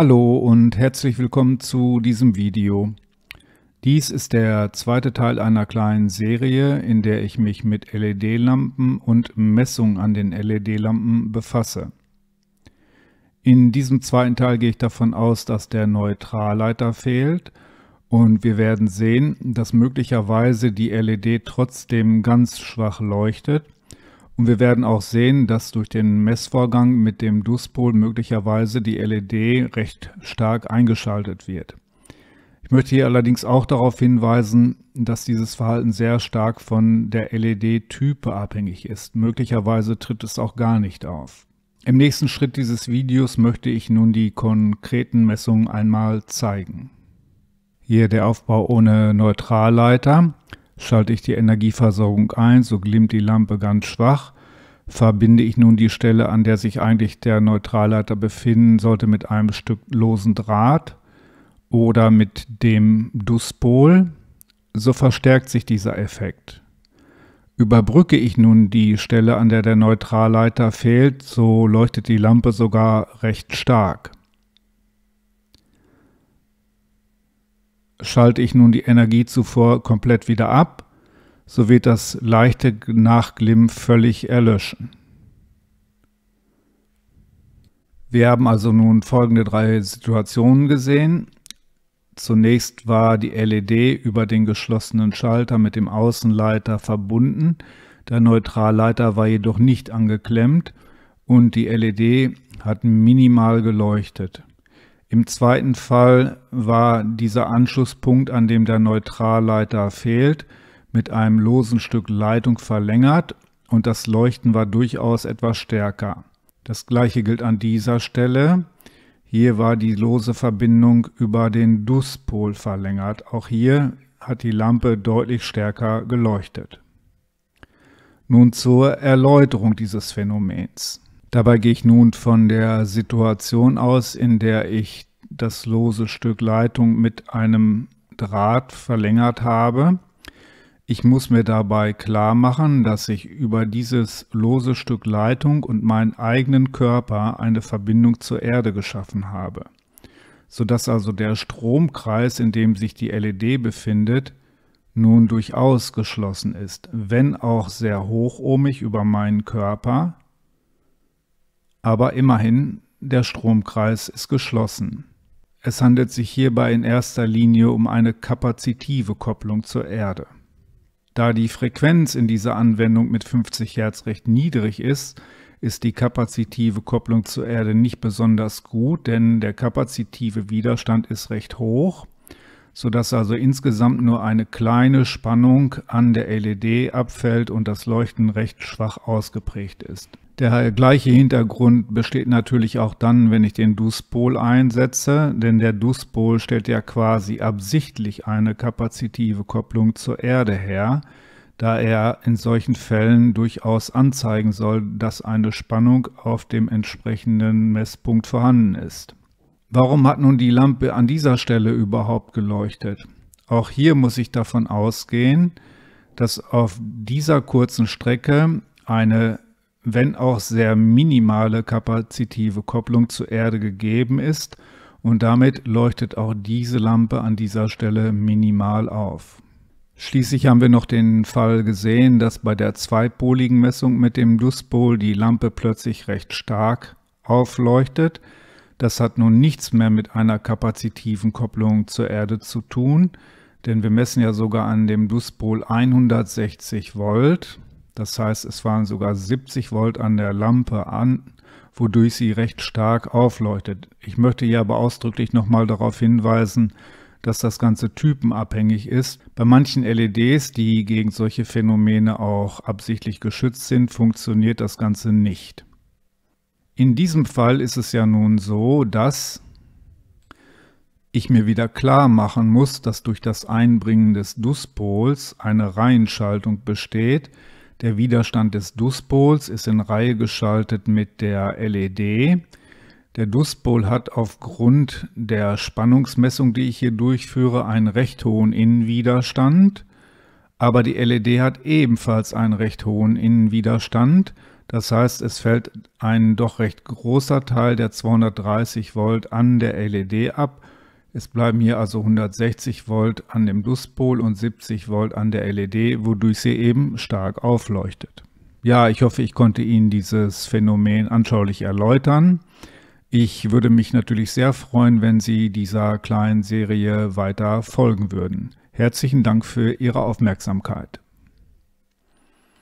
Hallo und herzlich willkommen zu diesem Video. Dies ist der zweite Teil einer kleinen Serie, in der ich mich mit LED-Lampen und Messung an den LED-Lampen befasse. In diesem zweiten Teil gehe ich davon aus, dass der Neutralleiter fehlt und wir werden sehen, dass möglicherweise die LED trotzdem ganz schwach leuchtet und wir werden auch sehen, dass durch den Messvorgang mit dem Duspol möglicherweise die LED recht stark eingeschaltet wird. Ich möchte hier allerdings auch darauf hinweisen, dass dieses Verhalten sehr stark von der LED-Type abhängig ist. Möglicherweise tritt es auch gar nicht auf. Im nächsten Schritt dieses Videos möchte ich nun die konkreten Messungen einmal zeigen. Hier der Aufbau ohne Neutralleiter. Schalte ich die Energieversorgung ein, so glimmt die Lampe ganz schwach. Verbinde ich nun die Stelle, an der sich eigentlich der Neutralleiter befinden sollte, mit einem Stück losen Draht oder mit dem Duspol, so verstärkt sich dieser Effekt. Überbrücke ich nun die Stelle, an der der Neutralleiter fehlt, so leuchtet die Lampe sogar recht stark. schalte ich nun die Energie zuvor komplett wieder ab, so wird das leichte Nachglimm völlig erlöschen. Wir haben also nun folgende drei Situationen gesehen. Zunächst war die LED über den geschlossenen Schalter mit dem Außenleiter verbunden. Der Neutralleiter war jedoch nicht angeklemmt und die LED hat minimal geleuchtet. Im zweiten Fall war dieser Anschlusspunkt, an dem der Neutralleiter fehlt, mit einem losen Stück Leitung verlängert und das Leuchten war durchaus etwas stärker. Das gleiche gilt an dieser Stelle. Hier war die lose Verbindung über den Duspol verlängert. Auch hier hat die Lampe deutlich stärker geleuchtet. Nun zur Erläuterung dieses Phänomens. Dabei gehe ich nun von der Situation aus, in der ich das lose Stück Leitung mit einem Draht verlängert habe. Ich muss mir dabei klar machen, dass ich über dieses lose Stück Leitung und meinen eigenen Körper eine Verbindung zur Erde geschaffen habe, sodass also der Stromkreis, in dem sich die LED befindet, nun durchaus geschlossen ist, wenn auch sehr hochohmig über meinen Körper, aber immerhin, der Stromkreis ist geschlossen. Es handelt sich hierbei in erster Linie um eine kapazitive Kopplung zur Erde. Da die Frequenz in dieser Anwendung mit 50 Hertz recht niedrig ist, ist die kapazitive Kopplung zur Erde nicht besonders gut, denn der kapazitive Widerstand ist recht hoch, sodass also insgesamt nur eine kleine Spannung an der LED abfällt und das Leuchten recht schwach ausgeprägt ist. Der gleiche Hintergrund besteht natürlich auch dann, wenn ich den Duspol einsetze, denn der Duspol stellt ja quasi absichtlich eine kapazitive Kopplung zur Erde her, da er in solchen Fällen durchaus anzeigen soll, dass eine Spannung auf dem entsprechenden Messpunkt vorhanden ist. Warum hat nun die Lampe an dieser Stelle überhaupt geleuchtet? Auch hier muss ich davon ausgehen, dass auf dieser kurzen Strecke eine wenn auch sehr minimale kapazitive Kopplung zur Erde gegeben ist und damit leuchtet auch diese Lampe an dieser Stelle minimal auf. Schließlich haben wir noch den Fall gesehen, dass bei der zweipoligen Messung mit dem Duspol die Lampe plötzlich recht stark aufleuchtet. Das hat nun nichts mehr mit einer kapazitiven Kopplung zur Erde zu tun, denn wir messen ja sogar an dem Duspol 160 Volt das heißt, es waren sogar 70 Volt an der Lampe an, wodurch sie recht stark aufleuchtet. Ich möchte hier aber ausdrücklich nochmal darauf hinweisen, dass das Ganze typenabhängig ist. Bei manchen LEDs, die gegen solche Phänomene auch absichtlich geschützt sind, funktioniert das Ganze nicht. In diesem Fall ist es ja nun so, dass ich mir wieder klar machen muss, dass durch das Einbringen des Duspols eine Reihenschaltung besteht, der Widerstand des Duspols ist in Reihe geschaltet mit der LED. Der Dustpol hat aufgrund der Spannungsmessung, die ich hier durchführe, einen recht hohen Innenwiderstand. Aber die LED hat ebenfalls einen recht hohen Innenwiderstand. Das heißt, es fällt ein doch recht großer Teil der 230 Volt an der LED ab es bleiben hier also 160 Volt an dem Pluspol und 70 Volt an der LED, wodurch sie eben stark aufleuchtet. Ja, ich hoffe, ich konnte Ihnen dieses Phänomen anschaulich erläutern. Ich würde mich natürlich sehr freuen, wenn Sie dieser kleinen Serie weiter folgen würden. Herzlichen Dank für Ihre Aufmerksamkeit.